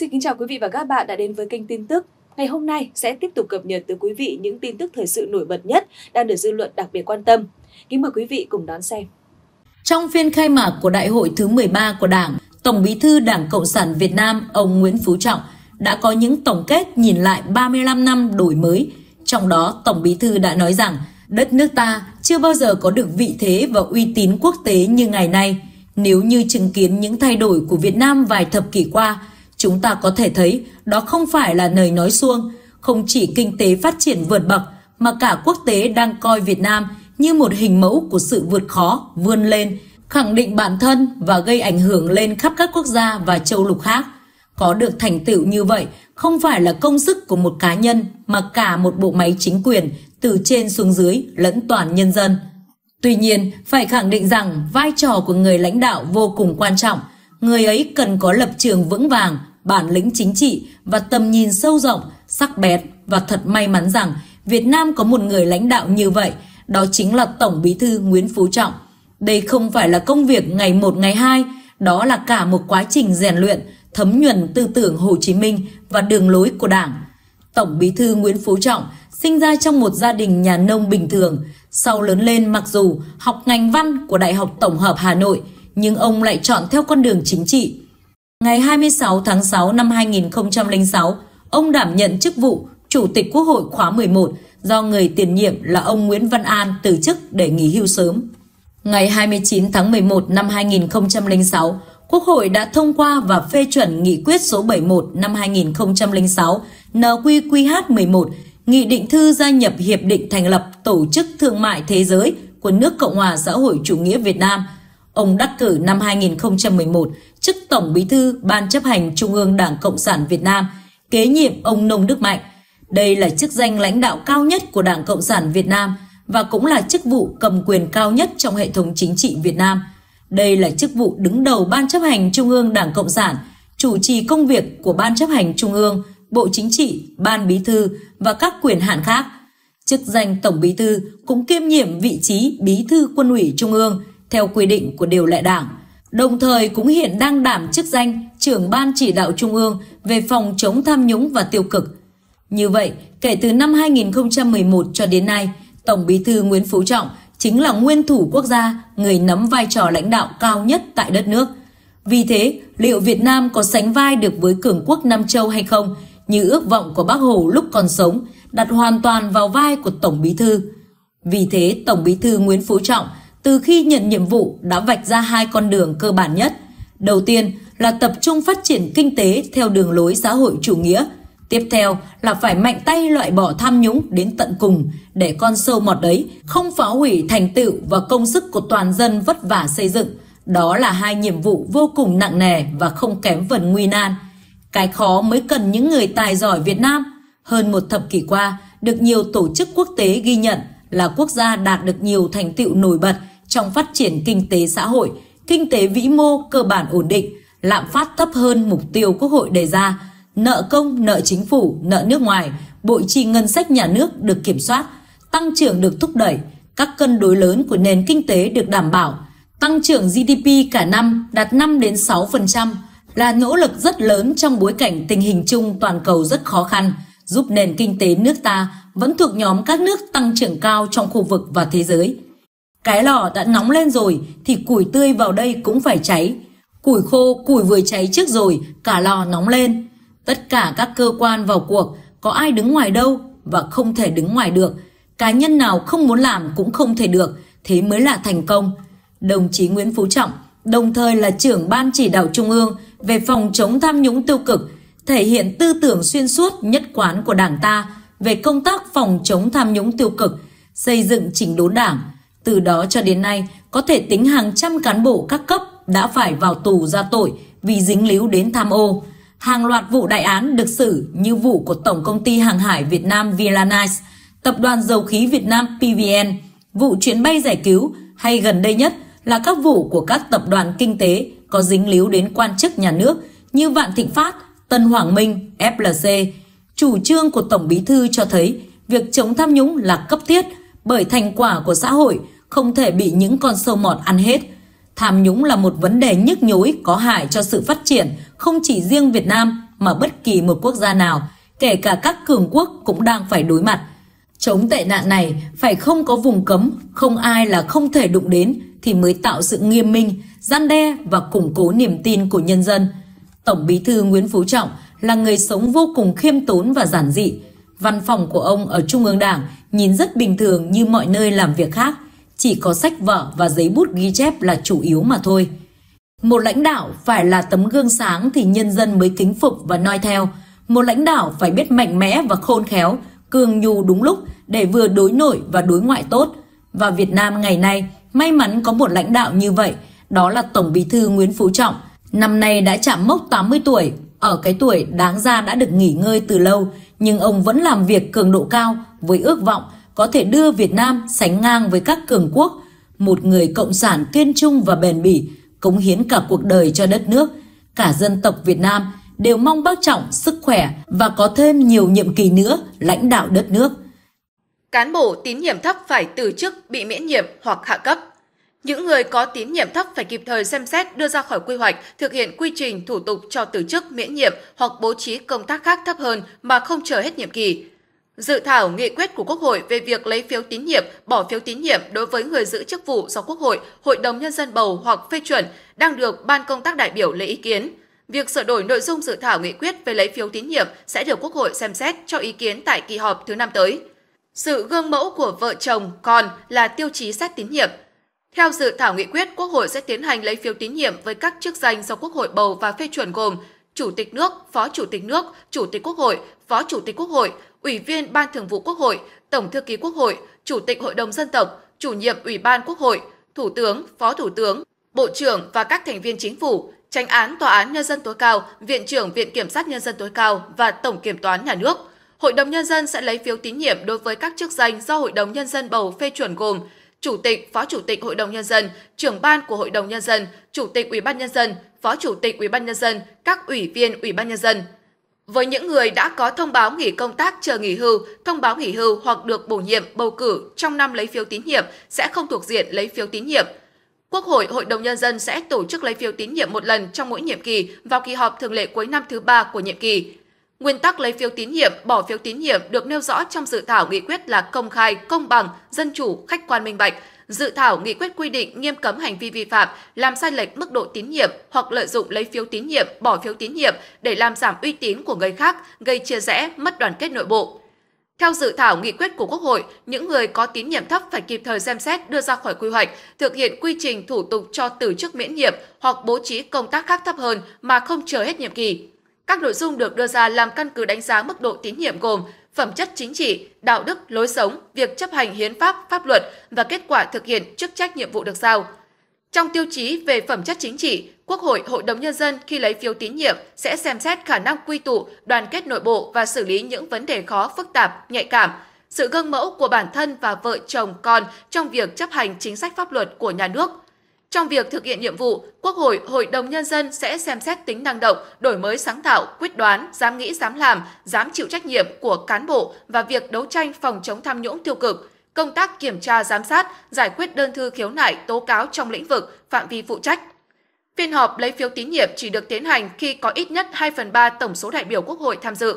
Xin kính chào quý vị và các bạn đã đến với kênh tin tức. Ngày hôm nay sẽ tiếp tục cập nhật tới quý vị những tin tức thời sự nổi bật nhất đang được dư luận đặc biệt quan tâm. Kính mời quý vị cùng đón xem. Trong phiên khai mạc của Đại hội thứ 13 của Đảng, Tổng Bí thư Đảng Cộng sản Việt Nam ông Nguyễn Phú Trọng đã có những tổng kết nhìn lại 35 năm đổi mới. Trong đó, Tổng Bí thư đã nói rằng đất nước ta chưa bao giờ có được vị thế và uy tín quốc tế như ngày nay. Nếu như chứng kiến những thay đổi của Việt Nam vài thập kỷ qua, chúng ta có thể thấy đó không phải là lời nói suông. Không chỉ kinh tế phát triển vượt bậc, mà cả quốc tế đang coi Việt Nam như một hình mẫu của sự vượt khó, vươn lên, khẳng định bản thân và gây ảnh hưởng lên khắp các quốc gia và châu lục khác. Có được thành tựu như vậy không phải là công sức của một cá nhân mà cả một bộ máy chính quyền từ trên xuống dưới lẫn toàn nhân dân. Tuy nhiên, phải khẳng định rằng vai trò của người lãnh đạo vô cùng quan trọng. Người ấy cần có lập trường vững vàng, bản lĩnh chính trị và tầm nhìn sâu rộng, sắc bén và thật may mắn rằng Việt Nam có một người lãnh đạo như vậy, đó chính là Tổng Bí thư Nguyễn Phú Trọng. Đây không phải là công việc ngày một ngày hai, đó là cả một quá trình rèn luyện, thấm nhuần tư tưởng Hồ Chí Minh và đường lối của Đảng. Tổng Bí thư Nguyễn Phú Trọng sinh ra trong một gia đình nhà nông bình thường, sau lớn lên mặc dù học ngành văn của Đại học Tổng hợp Hà Nội, nhưng ông lại chọn theo con đường chính trị. Ngày 26 tháng 6 năm 2006, ông đảm nhận chức vụ Chủ tịch Quốc hội khóa 11 do người tiền nhiệm là ông Nguyễn Văn An từ chức để nghỉ hưu sớm. Ngày 29 tháng 11 năm 2006, Quốc hội đã thông qua và phê chuẩn nghị quyết số 71 năm 2006 NQQH11, nghị định thư gia nhập Hiệp định thành lập Tổ chức Thương mại Thế giới của nước Cộng hòa xã hội chủ nghĩa Việt Nam. Ông đắc cử năm 2011 chức Tổng Bí thư Ban chấp hành Trung ương Đảng Cộng sản Việt Nam, kế nhiệm ông Nông Đức Mạnh. Đây là chức danh lãnh đạo cao nhất của Đảng Cộng sản Việt Nam và cũng là chức vụ cầm quyền cao nhất trong hệ thống chính trị Việt Nam. Đây là chức vụ đứng đầu Ban chấp hành Trung ương Đảng Cộng sản, chủ trì công việc của Ban chấp hành Trung ương, Bộ Chính trị, Ban Bí thư và các quyền hạn khác. Chức danh Tổng Bí thư cũng kiêm nhiệm vị trí Bí thư Quân ủy Trung ương theo quy định của điều lệ Đảng – đồng thời cũng hiện đang đảm chức danh trưởng ban chỉ đạo trung ương về phòng chống tham nhũng và tiêu cực. Như vậy, kể từ năm 2011 cho đến nay, Tổng Bí thư Nguyễn Phú Trọng chính là nguyên thủ quốc gia, người nắm vai trò lãnh đạo cao nhất tại đất nước. Vì thế, liệu Việt Nam có sánh vai được với cường quốc Nam Châu hay không, như ước vọng của Bác Hồ lúc còn sống, đặt hoàn toàn vào vai của Tổng Bí thư. Vì thế, Tổng Bí thư Nguyễn Phú Trọng – từ khi nhận nhiệm vụ đã vạch ra hai con đường cơ bản nhất. Đầu tiên là tập trung phát triển kinh tế theo đường lối xã hội chủ nghĩa. Tiếp theo là phải mạnh tay loại bỏ tham nhũng đến tận cùng để con sâu mọt đấy không phá hủy thành tựu và công sức của toàn dân vất vả xây dựng. Đó là hai nhiệm vụ vô cùng nặng nề và không kém phần nguy nan. Cái khó mới cần những người tài giỏi Việt Nam. Hơn một thập kỷ qua, được nhiều tổ chức quốc tế ghi nhận là quốc gia đạt được nhiều thành tựu nổi bật trong phát triển kinh tế xã hội, kinh tế vĩ mô cơ bản ổn định, lạm phát thấp hơn mục tiêu Quốc hội đề ra, nợ công, nợ chính phủ, nợ nước ngoài, bội trì ngân sách nhà nước được kiểm soát, tăng trưởng được thúc đẩy, các cân đối lớn của nền kinh tế được đảm bảo, tăng trưởng GDP cả năm đạt 5 đến 6% là nỗ lực rất lớn trong bối cảnh tình hình chung toàn cầu rất khó khăn, giúp nền kinh tế nước ta vẫn thuộc nhóm các nước tăng trưởng cao trong khu vực và thế giới. Cái lò đã nóng lên rồi thì củi tươi vào đây cũng phải cháy. Củi khô, củi vừa cháy trước rồi, cả lò nóng lên. Tất cả các cơ quan vào cuộc, có ai đứng ngoài đâu và không thể đứng ngoài được. Cá nhân nào không muốn làm cũng không thể được, thế mới là thành công. Đồng chí Nguyễn Phú Trọng, đồng thời là trưởng ban chỉ đạo trung ương về phòng chống tham nhũng tiêu cực, thể hiện tư tưởng xuyên suốt nhất quán của Đảng ta về công tác phòng chống tham nhũng tiêu cực, xây dựng chỉnh đốn Đảng, từ đó cho đến nay, có thể tính hàng trăm cán bộ các cấp đã phải vào tù ra tội vì dính líu đến tham ô. Hàng loạt vụ đại án được xử như vụ của Tổng Công ty Hàng hải Việt Nam Villanice, Tập đoàn Dầu khí Việt Nam PVN, vụ chuyến bay giải cứu hay gần đây nhất là các vụ của các tập đoàn kinh tế có dính líu đến quan chức nhà nước như Vạn Thịnh Phát, Tân Hoàng Minh, FLC. Chủ trương của Tổng Bí Thư cho thấy việc chống tham nhũng là cấp thiết bởi thành quả của xã hội – không thể bị những con sâu mọt ăn hết. Tham nhũng là một vấn đề nhức nhối có hại cho sự phát triển không chỉ riêng Việt Nam mà bất kỳ một quốc gia nào, kể cả các cường quốc cũng đang phải đối mặt. Chống tệ nạn này phải không có vùng cấm, không ai là không thể đụng đến thì mới tạo sự nghiêm minh, gian đe và củng cố niềm tin của nhân dân. Tổng bí thư Nguyễn Phú Trọng là người sống vô cùng khiêm tốn và giản dị. Văn phòng của ông ở Trung ương Đảng nhìn rất bình thường như mọi nơi làm việc khác, chỉ có sách vở và giấy bút ghi chép là chủ yếu mà thôi. Một lãnh đạo phải là tấm gương sáng thì nhân dân mới kính phục và noi theo. Một lãnh đạo phải biết mạnh mẽ và khôn khéo, cường nhu đúng lúc để vừa đối nội và đối ngoại tốt. Và Việt Nam ngày nay may mắn có một lãnh đạo như vậy, đó là Tổng Bí thư Nguyễn Phú Trọng. Năm nay đã chạm mốc 80 tuổi, ở cái tuổi đáng ra đã được nghỉ ngơi từ lâu, nhưng ông vẫn làm việc cường độ cao với ước vọng có thể đưa Việt Nam sánh ngang với các cường quốc, một người cộng sản kiên trung và bền bỉ, cống hiến cả cuộc đời cho đất nước, cả dân tộc Việt Nam đều mong bác Trọng sức khỏe và có thêm nhiều nhiệm kỳ nữa lãnh đạo đất nước. Cán bộ tín nhiệm thấp phải từ chức bị miễn nhiệm hoặc hạ cấp. Những người có tín nhiệm thấp phải kịp thời xem xét đưa ra khỏi quy hoạch, thực hiện quy trình thủ tục cho từ chức miễn nhiệm hoặc bố trí công tác khác thấp hơn mà không chờ hết nhiệm kỳ. Dự thảo nghị quyết của Quốc hội về việc lấy phiếu tín nhiệm, bỏ phiếu tín nhiệm đối với người giữ chức vụ do Quốc hội, Hội đồng Nhân dân bầu hoặc phê chuẩn đang được Ban công tác đại biểu lấy ý kiến. Việc sửa đổi nội dung dự thảo nghị quyết về lấy phiếu tín nhiệm sẽ được Quốc hội xem xét cho ý kiến tại kỳ họp thứ năm tới. Sự gương mẫu của vợ chồng con là tiêu chí xét tín nhiệm. Theo dự thảo nghị quyết, Quốc hội sẽ tiến hành lấy phiếu tín nhiệm với các chức danh do Quốc hội bầu và phê chuẩn gồm Chủ tịch nước, Phó Chủ tịch nước, Chủ tịch Quốc hội, Phó Chủ tịch Quốc hội, Ủy viên Ban Thường vụ Quốc hội, Tổng thư ký Quốc hội, Chủ tịch Hội đồng dân tộc, Chủ nhiệm Ủy ban Quốc hội, Thủ tướng, Phó Thủ tướng, Bộ trưởng và các thành viên chính phủ, Tranh án Tòa án Nhân dân tối cao, Viện trưởng Viện Kiểm sát Nhân dân tối cao và Tổng Kiểm toán Nhà nước. Hội đồng Nhân dân sẽ lấy phiếu tín nhiệm đối với các chức danh do Hội đồng Nhân dân bầu phê chuẩn gồm Chủ tịch, Phó Chủ tịch Hội đồng Nhân dân, trưởng ban của Hội đồng Nhân dân, Chủ tịch Ủy ban Nhân dân, Phó Chủ tịch Ủy ban Nhân dân, các ủy viên Ủy ban Nhân dân. Với những người đã có thông báo nghỉ công tác chờ nghỉ hưu, thông báo nghỉ hưu hoặc được bổ nhiệm bầu cử trong năm lấy phiếu tín nhiệm sẽ không thuộc diện lấy phiếu tín nhiệm. Quốc hội, Hội đồng Nhân dân sẽ tổ chức lấy phiếu tín nhiệm một lần trong mỗi nhiệm kỳ vào kỳ họp thường lệ cuối năm thứ ba của nhiệm kỳ. Nguyên tắc lấy phiếu tín nhiệm, bỏ phiếu tín nhiệm được nêu rõ trong dự thảo nghị quyết là công khai, công bằng, dân chủ, khách quan minh bạch, Dự thảo nghị quyết quy định nghiêm cấm hành vi vi phạm làm sai lệch mức độ tín nhiệm hoặc lợi dụng lấy phiếu tín nhiệm, bỏ phiếu tín nhiệm để làm giảm uy tín của người khác, gây chia rẽ, mất đoàn kết nội bộ. Theo dự thảo nghị quyết của Quốc hội, những người có tín nhiệm thấp phải kịp thời xem xét đưa ra khỏi quy hoạch, thực hiện quy trình thủ tục cho từ chức miễn nhiệm hoặc bố trí công tác khác thấp hơn mà không chờ hết nhiệm kỳ. Các nội dung được đưa ra làm căn cứ đánh giá mức độ tín nhiệm gồm phẩm chất chính trị, đạo đức, lối sống, việc chấp hành hiến pháp, pháp luật và kết quả thực hiện chức trách nhiệm vụ được giao. Trong tiêu chí về phẩm chất chính trị, Quốc hội, Hội đồng Nhân dân khi lấy phiếu tín nhiệm sẽ xem xét khả năng quy tụ, đoàn kết nội bộ và xử lý những vấn đề khó, phức tạp, nhạy cảm, sự gương mẫu của bản thân và vợ chồng con trong việc chấp hành chính sách pháp luật của nhà nước – trong việc thực hiện nhiệm vụ, Quốc hội, Hội đồng Nhân dân sẽ xem xét tính năng động, đổi mới sáng tạo, quyết đoán, dám nghĩ, dám làm, dám chịu trách nhiệm của cán bộ và việc đấu tranh phòng chống tham nhũng tiêu cực, công tác kiểm tra giám sát, giải quyết đơn thư khiếu nại tố cáo trong lĩnh vực, phạm vi phụ trách. Phiên họp lấy phiếu tín nhiệm chỉ được tiến hành khi có ít nhất 2 phần 3 tổng số đại biểu Quốc hội tham dự.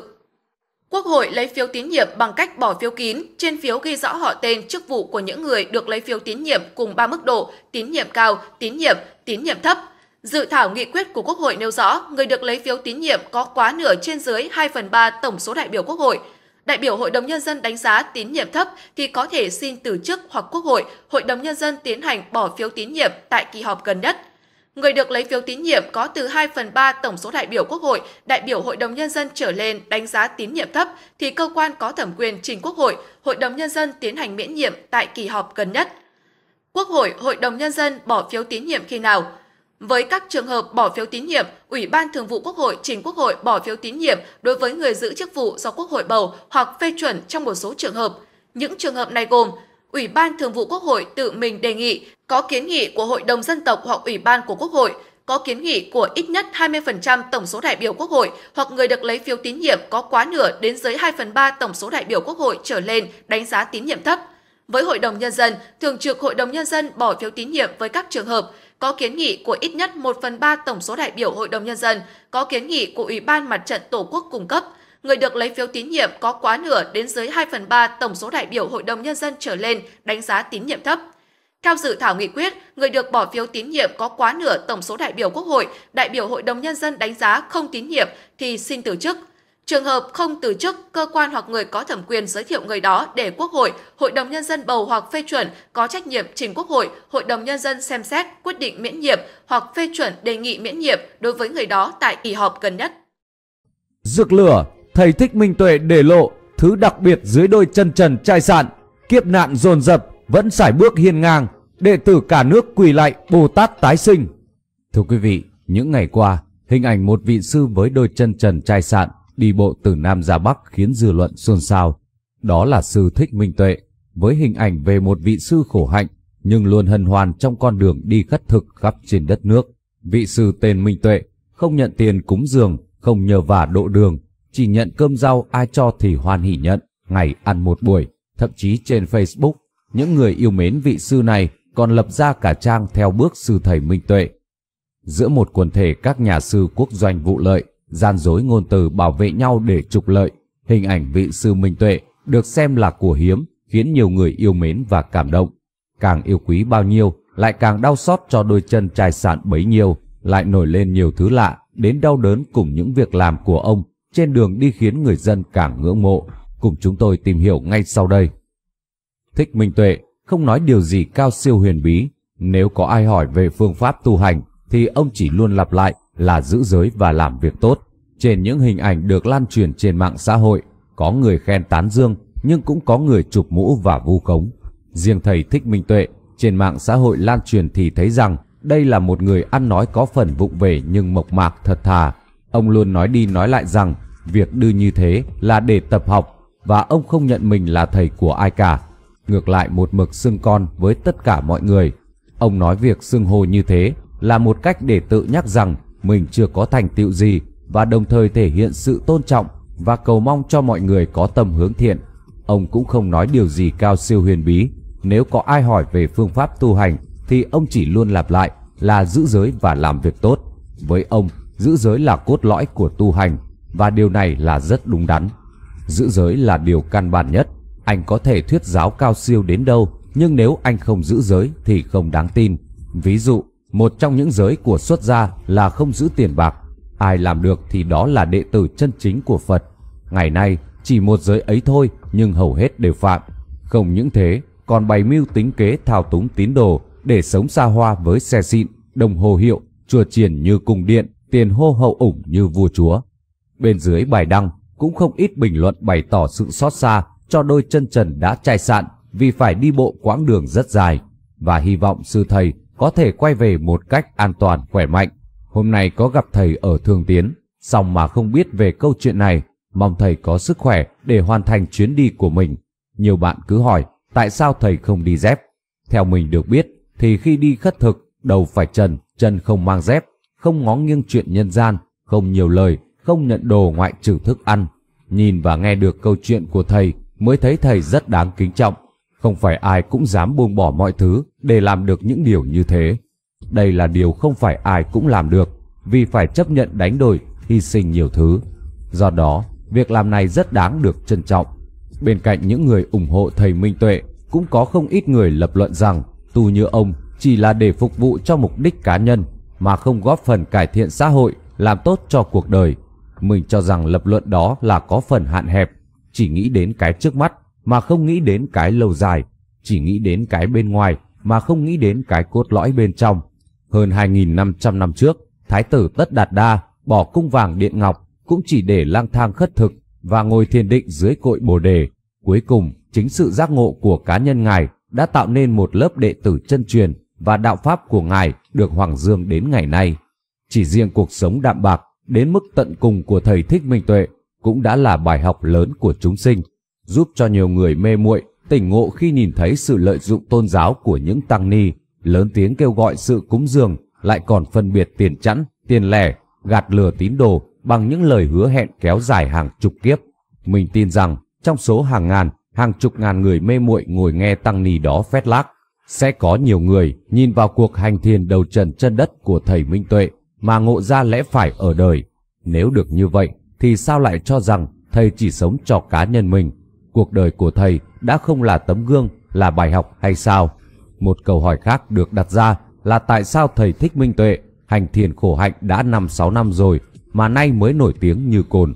Quốc hội lấy phiếu tín nhiệm bằng cách bỏ phiếu kín, trên phiếu ghi rõ họ tên, chức vụ của những người được lấy phiếu tín nhiệm cùng 3 mức độ: tín nhiệm cao, tín nhiệm, tín nhiệm thấp. Dự thảo nghị quyết của Quốc hội nêu rõ, người được lấy phiếu tín nhiệm có quá nửa trên dưới 2 phần 3 tổng số đại biểu Quốc hội. Đại biểu Hội đồng Nhân dân đánh giá tín nhiệm thấp thì có thể xin từ chức hoặc Quốc hội, Hội đồng Nhân dân tiến hành bỏ phiếu tín nhiệm tại kỳ họp gần nhất – Người được lấy phiếu tín nhiệm có từ 2 phần 3 tổng số đại biểu Quốc hội, đại biểu Hội đồng Nhân dân trở lên đánh giá tín nhiệm thấp thì cơ quan có thẩm quyền trình Quốc hội, Hội đồng Nhân dân tiến hành miễn nhiệm tại kỳ họp gần nhất. Quốc hội, Hội đồng Nhân dân bỏ phiếu tín nhiệm khi nào? Với các trường hợp bỏ phiếu tín nhiệm, Ủy ban Thường vụ Quốc hội trình Quốc hội bỏ phiếu tín nhiệm đối với người giữ chức vụ do Quốc hội bầu hoặc phê chuẩn trong một số trường hợp. Những trường hợp này gồm Ủy ban Thường vụ Quốc hội tự mình đề nghị có kiến nghị của Hội đồng Dân tộc hoặc Ủy ban của Quốc hội có kiến nghị của ít nhất 20% tổng số đại biểu Quốc hội hoặc người được lấy phiếu tín nhiệm có quá nửa đến dưới 2 phần 3 tổng số đại biểu Quốc hội trở lên đánh giá tín nhiệm thấp. Với Hội đồng Nhân dân, Thường trực Hội đồng Nhân dân bỏ phiếu tín nhiệm với các trường hợp có kiến nghị của ít nhất 1 phần 3 tổng số đại biểu Hội đồng Nhân dân, có kiến nghị của Ủy ban Mặt trận Tổ quốc cung cấp – người được lấy phiếu tín nhiệm có quá nửa đến dưới 2 phần 3 tổng số đại biểu Hội đồng Nhân dân trở lên đánh giá tín nhiệm thấp. Theo dự thảo nghị quyết, người được bỏ phiếu tín nhiệm có quá nửa tổng số đại biểu Quốc hội, đại biểu Hội đồng Nhân dân đánh giá không tín nhiệm thì xin từ chức. Trường hợp không từ chức, cơ quan hoặc người có thẩm quyền giới thiệu người đó để Quốc hội, Hội đồng Nhân dân bầu hoặc phê chuẩn có trách nhiệm trình Quốc hội, Hội đồng Nhân dân xem xét quyết định miễn nhiệm hoặc phê chuẩn đề nghị miễn nhiệm đối với người đó tại kỳ họp gần nhất. Dược lửa thầy Thích Minh Tuệ để lộ thứ đặc biệt dưới đôi chân trần trai sạn, kiếp nạn dồn dập vẫn sải bước hiên ngang, đệ tử cả nước quỳ lại Bồ Tát tái sinh. Thưa quý vị, những ngày qua, hình ảnh một vị sư với đôi chân trần trai sạn đi bộ từ Nam ra Bắc khiến dư luận xôn xao. Đó là sư Thích Minh Tuệ, với hình ảnh về một vị sư khổ hạnh nhưng luôn hân hoan trong con đường đi khất thực khắp trên đất nước. Vị sư tên Minh Tuệ không nhận tiền cúng dường, không nhờ vả độ đường, chỉ nhận cơm rau ai cho thì hoan hỉ nhận, ngày ăn một buổi. Thậm chí trên Facebook, những người yêu mến vị sư này còn lập ra cả trang theo bước sư thầy Minh Tuệ. Giữa một quần thể các nhà sư quốc doanh vụ lợi, gian dối ngôn từ bảo vệ nhau để trục lợi, hình ảnh vị sư Minh Tuệ được xem là của hiếm, khiến nhiều người yêu mến và cảm động. Càng yêu quý bao nhiêu, lại càng đau xót cho đôi chân trai sản bấy nhiêu, lại nổi lên nhiều thứ lạ, đến đau đớn cùng những việc làm của ông trên đường đi khiến người dân càng ngưỡng mộ. Cùng chúng tôi tìm hiểu ngay sau đây. Thích Minh Tuệ không nói điều gì cao siêu huyền bí. Nếu có ai hỏi về phương pháp tu hành thì ông chỉ luôn lặp lại là giữ giới và làm việc tốt. Trên những hình ảnh được lan truyền trên mạng xã hội, có người khen tán dương nhưng cũng có người chụp mũ và vu khống. Riêng thầy Thích Minh Tuệ trên mạng xã hội lan truyền thì thấy rằng đây là một người ăn nói có phần vụng về nhưng mộc mạc thật thà, Ông luôn nói đi nói lại rằng việc đưa như thế là để tập học và ông không nhận mình là thầy của ai cả. Ngược lại một mực xưng con với tất cả mọi người. Ông nói việc xưng hô như thế là một cách để tự nhắc rằng mình chưa có thành tựu gì và đồng thời thể hiện sự tôn trọng và cầu mong cho mọi người có tâm hướng thiện. Ông cũng không nói điều gì cao siêu huyền bí. Nếu có ai hỏi về phương pháp tu hành thì ông chỉ luôn lặp lại là giữ giới và làm việc tốt. Với ông, Giữ giới là cốt lõi của tu hành và điều này là rất đúng đắn. Giữ giới là điều căn bản nhất. Anh có thể thuyết giáo cao siêu đến đâu, nhưng nếu anh không giữ giới thì không đáng tin. Ví dụ, một trong những giới của xuất gia là không giữ tiền bạc. Ai làm được thì đó là đệ tử chân chính của Phật. Ngày nay, chỉ một giới ấy thôi nhưng hầu hết đều phạm. Không những thế, còn bày mưu tính kế thao túng tín đồ để sống xa hoa với xe xịn, đồng hồ hiệu, chùa triển như cung điện, tiền hô hậu ủng như vua chúa. Bên dưới bài đăng cũng không ít bình luận bày tỏ sự xót xa cho đôi chân trần đã chai sạn vì phải đi bộ quãng đường rất dài và hy vọng sư thầy có thể quay về một cách an toàn khỏe mạnh. Hôm nay có gặp thầy ở Thương Tiến, song mà không biết về câu chuyện này, mong thầy có sức khỏe để hoàn thành chuyến đi của mình. Nhiều bạn cứ hỏi tại sao thầy không đi dép. Theo mình được biết thì khi đi khất thực, đầu phải trần, chân không mang dép không ngó nghiêng chuyện nhân gian, không nhiều lời, không nhận đồ ngoại trừ thức ăn. Nhìn và nghe được câu chuyện của thầy mới thấy thầy rất đáng kính trọng. Không phải ai cũng dám buông bỏ mọi thứ để làm được những điều như thế. Đây là điều không phải ai cũng làm được, vì phải chấp nhận đánh đổi, hy sinh nhiều thứ. Do đó, việc làm này rất đáng được trân trọng. Bên cạnh những người ủng hộ thầy Minh Tuệ, cũng có không ít người lập luận rằng tu như ông chỉ là để phục vụ cho mục đích cá nhân mà không góp phần cải thiện xã hội, làm tốt cho cuộc đời. Mình cho rằng lập luận đó là có phần hạn hẹp, chỉ nghĩ đến cái trước mắt mà không nghĩ đến cái lâu dài, chỉ nghĩ đến cái bên ngoài mà không nghĩ đến cái cốt lõi bên trong. Hơn 2.500 năm trước, Thái tử Tất Đạt Đa bỏ cung vàng điện ngọc cũng chỉ để lang thang khất thực và ngồi thiền định dưới cội bồ đề. Cuối cùng, chính sự giác ngộ của cá nhân ngài đã tạo nên một lớp đệ tử chân truyền và đạo pháp của ngài được Hoàng Dương đến ngày nay. Chỉ riêng cuộc sống đạm bạc đến mức tận cùng của thầy Thích Minh Tuệ cũng đã là bài học lớn của chúng sinh, giúp cho nhiều người mê muội tỉnh ngộ khi nhìn thấy sự lợi dụng tôn giáo của những tăng ni, lớn tiếng kêu gọi sự cúng dường, lại còn phân biệt tiền chẵn, tiền lẻ, gạt lừa tín đồ bằng những lời hứa hẹn kéo dài hàng chục kiếp. Mình tin rằng trong số hàng ngàn, hàng chục ngàn người mê muội ngồi nghe tăng ni đó phét lác, sẽ có nhiều người nhìn vào cuộc hành thiền đầu trần chân đất của thầy Minh Tuệ mà ngộ ra lẽ phải ở đời. Nếu được như vậy thì sao lại cho rằng thầy chỉ sống cho cá nhân mình? Cuộc đời của thầy đã không là tấm gương, là bài học hay sao? Một câu hỏi khác được đặt ra là tại sao thầy thích Minh Tuệ hành thiền khổ hạnh đã 5-6 năm rồi mà nay mới nổi tiếng như cồn.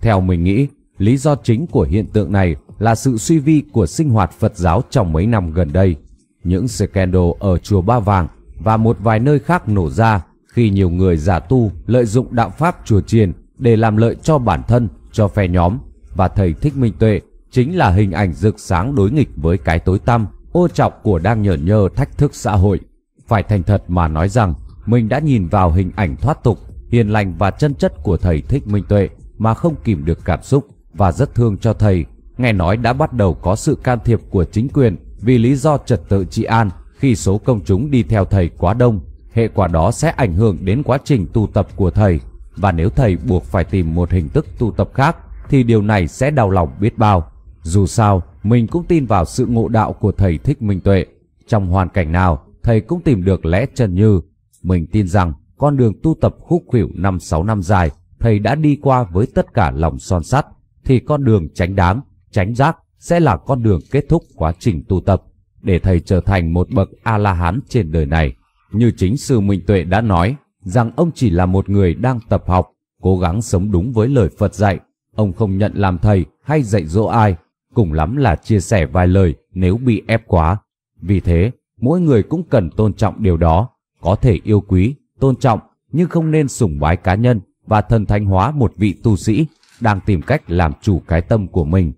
Theo mình nghĩ, lý do chính của hiện tượng này là sự suy vi của sinh hoạt Phật giáo trong mấy năm gần đây. Những scandal ở chùa Ba Vàng và một vài nơi khác nổ ra khi nhiều người giả tu lợi dụng đạo pháp chùa chiền để làm lợi cho bản thân, cho phe nhóm và thầy Thích Minh Tuệ chính là hình ảnh rực sáng đối nghịch với cái tối tăm, ô trọc của đang nhở nhơ thách thức xã hội. Phải thành thật mà nói rằng mình đã nhìn vào hình ảnh thoát tục, hiền lành và chân chất của thầy Thích Minh Tuệ mà không kìm được cảm xúc và rất thương cho thầy. Nghe nói đã bắt đầu có sự can thiệp của chính quyền vì lý do trật tự trị an khi số công chúng đi theo thầy quá đông, hệ quả đó sẽ ảnh hưởng đến quá trình tu tập của thầy và nếu thầy buộc phải tìm một hình thức tu tập khác thì điều này sẽ đau lòng biết bao. Dù sao, mình cũng tin vào sự ngộ đạo của thầy Thích Minh Tuệ. Trong hoàn cảnh nào, thầy cũng tìm được lẽ chân như. Mình tin rằng con đường tu tập khúc khuỷu năm sáu năm dài, thầy đã đi qua với tất cả lòng son sắt, thì con đường tránh đáng, tránh giác sẽ là con đường kết thúc quá trình tu tập để thầy trở thành một bậc A-la-hán trên đời này. Như chính sư Minh Tuệ đã nói, rằng ông chỉ là một người đang tập học, cố gắng sống đúng với lời Phật dạy. Ông không nhận làm thầy hay dạy dỗ ai, cùng lắm là chia sẻ vài lời nếu bị ép quá. Vì thế, mỗi người cũng cần tôn trọng điều đó, có thể yêu quý, tôn trọng, nhưng không nên sủng bái cá nhân và thần thánh hóa một vị tu sĩ đang tìm cách làm chủ cái tâm của mình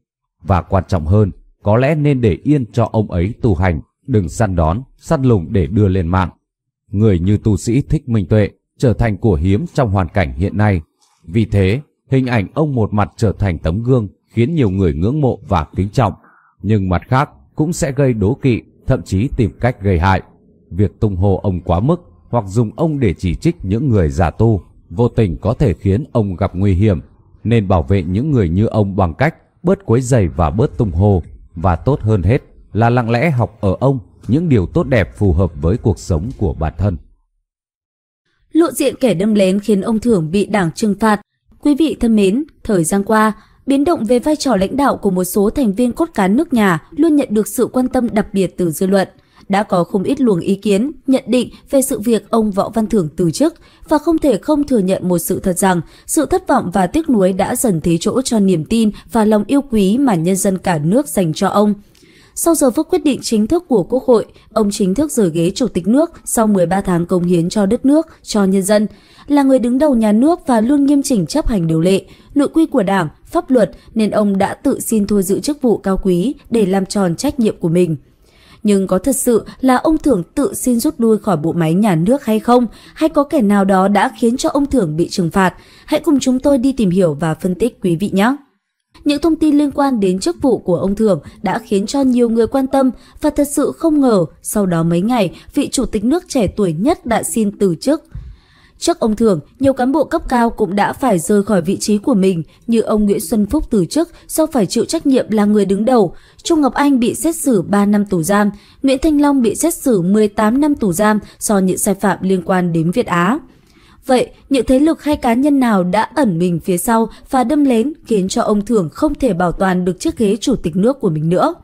và quan trọng hơn, có lẽ nên để yên cho ông ấy tu hành, đừng săn đón, săn lùng để đưa lên mạng. Người như tu sĩ thích minh tuệ trở thành của hiếm trong hoàn cảnh hiện nay. Vì thế, hình ảnh ông một mặt trở thành tấm gương khiến nhiều người ngưỡng mộ và kính trọng, nhưng mặt khác cũng sẽ gây đố kỵ, thậm chí tìm cách gây hại. Việc tung hô ông quá mức hoặc dùng ông để chỉ trích những người giả tu, vô tình có thể khiến ông gặp nguy hiểm, nên bảo vệ những người như ông bằng cách bớt quấy giày và bớt tung hô và tốt hơn hết là lặng lẽ học ở ông những điều tốt đẹp phù hợp với cuộc sống của bản thân. Lộ diện kẻ đâm lén khiến ông Thưởng bị đảng trừng phạt. Quý vị thân mến, thời gian qua, biến động về vai trò lãnh đạo của một số thành viên cốt cán nước nhà luôn nhận được sự quan tâm đặc biệt từ dư luận đã có không ít luồng ý kiến, nhận định về sự việc ông Võ Văn Thưởng từ chức và không thể không thừa nhận một sự thật rằng sự thất vọng và tiếc nuối đã dần thế chỗ cho niềm tin và lòng yêu quý mà nhân dân cả nước dành cho ông. Sau giờ phút quyết định chính thức của Quốc hội, ông chính thức rời ghế Chủ tịch nước sau 13 tháng công hiến cho đất nước, cho nhân dân. Là người đứng đầu nhà nước và luôn nghiêm chỉnh chấp hành điều lệ, nội quy của Đảng, pháp luật nên ông đã tự xin thôi giữ chức vụ cao quý để làm tròn trách nhiệm của mình. Nhưng có thật sự là ông Thưởng tự xin rút lui khỏi bộ máy nhà nước hay không? Hay có kẻ nào đó đã khiến cho ông Thưởng bị trừng phạt? Hãy cùng chúng tôi đi tìm hiểu và phân tích quý vị nhé! Những thông tin liên quan đến chức vụ của ông Thưởng đã khiến cho nhiều người quan tâm và thật sự không ngờ sau đó mấy ngày vị chủ tịch nước trẻ tuổi nhất đã xin từ chức. Trước ông Thường, nhiều cán bộ cấp cao cũng đã phải rời khỏi vị trí của mình, như ông Nguyễn Xuân Phúc từ chức do phải chịu trách nhiệm là người đứng đầu. Trung Ngọc Anh bị xét xử 3 năm tù giam, Nguyễn Thanh Long bị xét xử 18 năm tù giam do những sai phạm liên quan đến Việt Á. Vậy, những thế lực hay cá nhân nào đã ẩn mình phía sau và đâm lén khiến cho ông Thưởng không thể bảo toàn được chiếc ghế chủ tịch nước của mình nữa?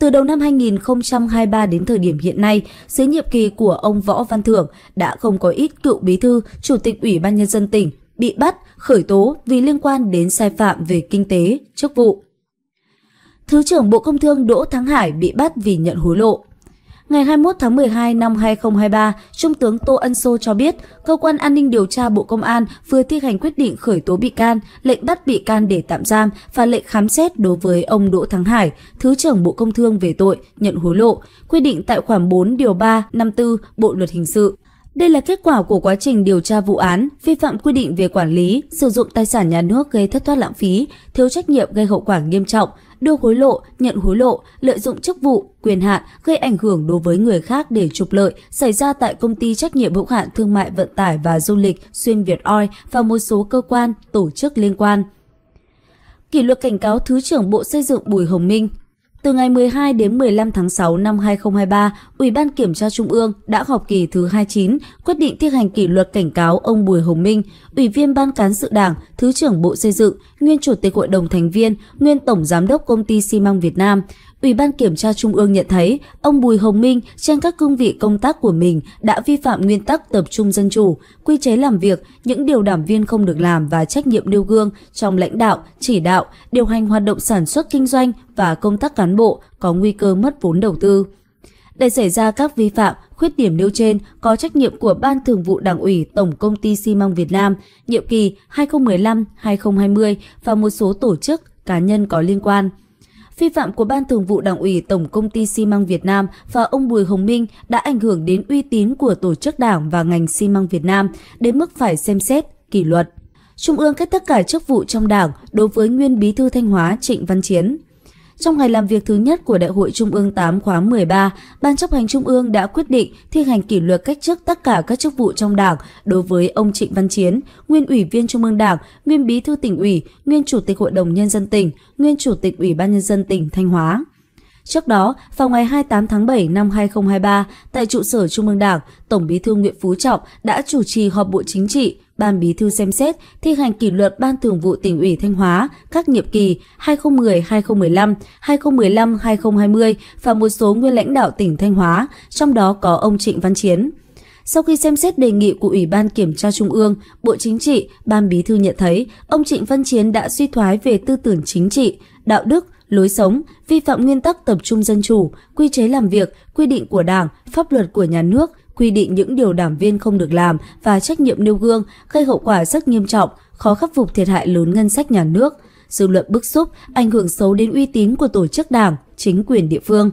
Từ đầu năm 2023 đến thời điểm hiện nay, dưới nhiệm kỳ của ông Võ Văn Thưởng đã không có ít cựu bí thư, chủ tịch Ủy ban Nhân dân tỉnh bị bắt, khởi tố vì liên quan đến sai phạm về kinh tế, chức vụ. Thứ trưởng Bộ Công Thương Đỗ Thắng Hải bị bắt vì nhận hối lộ. Ngày 21 tháng 12 năm 2023, Trung tướng Tô Ân Sô cho biết, Cơ quan An ninh Điều tra Bộ Công an vừa thi hành quyết định khởi tố bị can, lệnh bắt bị can để tạm giam và lệnh khám xét đối với ông Đỗ Thắng Hải, Thứ trưởng Bộ Công Thương về tội nhận hối lộ, quy định tại khoản 4 điều 3, 54 Bộ Luật Hình sự. Đây là kết quả của quá trình điều tra vụ án vi phạm quy định về quản lý, sử dụng tài sản nhà nước gây thất thoát lãng phí, thiếu trách nhiệm gây hậu quả nghiêm trọng, đưa hối lộ, nhận hối lộ, lợi dụng chức vụ, quyền hạn gây ảnh hưởng đối với người khác để trục lợi xảy ra tại công ty trách nhiệm hữu hạn thương mại vận tải và du lịch xuyên Việt Oi và một số cơ quan, tổ chức liên quan kỷ luật cảnh cáo Thứ trưởng Bộ Xây dựng Bùi Hồng Minh từ ngày 12 đến 15 tháng 6 năm 2023, Ủy ban Kiểm tra Trung ương đã họp kỳ thứ 29 quyết định thi hành kỷ luật cảnh cáo ông Bùi Hồng Minh, Ủy viên Ban Cán sự Đảng, Thứ trưởng Bộ Xây dựng, nguyên chủ tịch hội đồng thành viên, nguyên tổng giám đốc công ty xi măng Việt Nam. Ủy ban kiểm tra Trung ương nhận thấy ông Bùi Hồng Minh trên các cương vị công tác của mình đã vi phạm nguyên tắc tập trung dân chủ, quy chế làm việc, những điều đảng viên không được làm và trách nhiệm nêu gương trong lãnh đạo, chỉ đạo, điều hành hoạt động sản xuất kinh doanh và công tác cán bộ có nguy cơ mất vốn đầu tư. Để xảy ra các vi phạm, Khuyết điểm nêu trên có trách nhiệm của Ban Thường vụ Đảng ủy Tổng Công ty xi măng Việt Nam, nhiệm kỳ 2015-2020 và một số tổ chức, cá nhân có liên quan vi phạm của Ban Thường vụ Đảng ủy Tổng Công ty Xi măng Việt Nam và ông Bùi Hồng Minh đã ảnh hưởng đến uy tín của tổ chức đảng và ngành xi măng Việt Nam đến mức phải xem xét, kỷ luật. Trung ương kết tất cả chức vụ trong đảng đối với nguyên bí thư Thanh Hóa Trịnh Văn Chiến. Trong ngày làm việc thứ nhất của Đại hội Trung ương 8 khóa 13, Ban chấp hành Trung ương đã quyết định thi hành kỷ luật cách chức tất cả các chức vụ trong Đảng đối với ông Trịnh Văn Chiến, nguyên Ủy viên Trung ương Đảng, nguyên Bí thư tỉnh ủy, nguyên Chủ tịch Hội đồng Nhân dân tỉnh, nguyên Chủ tịch Ủy ban Nhân dân tỉnh Thanh Hóa. Trước đó, vào ngày 28 tháng 7 năm 2023, tại trụ sở Trung ương Đảng, Tổng Bí thư Nguyễn Phú Trọng đã chủ trì họp Bộ Chính trị, Ban Bí thư xem xét thi hành kỷ luật Ban Thường vụ tỉnh ủy Thanh Hóa các nhiệm kỳ 2010-2015, 2015-2020 và một số nguyên lãnh đạo tỉnh Thanh Hóa, trong đó có ông Trịnh Văn Chiến. Sau khi xem xét đề nghị của Ủy ban Kiểm tra Trung ương, Bộ Chính trị, Ban Bí thư nhận thấy ông Trịnh Văn Chiến đã suy thoái về tư tưởng chính trị, đạo đức, lối sống, vi phạm nguyên tắc tập trung dân chủ, quy chế làm việc, quy định của Đảng, pháp luật của nhà nước, quy định những điều đảng viên không được làm và trách nhiệm nêu gương gây hậu quả rất nghiêm trọng, khó khắc phục thiệt hại lớn ngân sách nhà nước. Dư luận bức xúc, ảnh hưởng xấu đến uy tín của tổ chức đảng, chính quyền địa phương.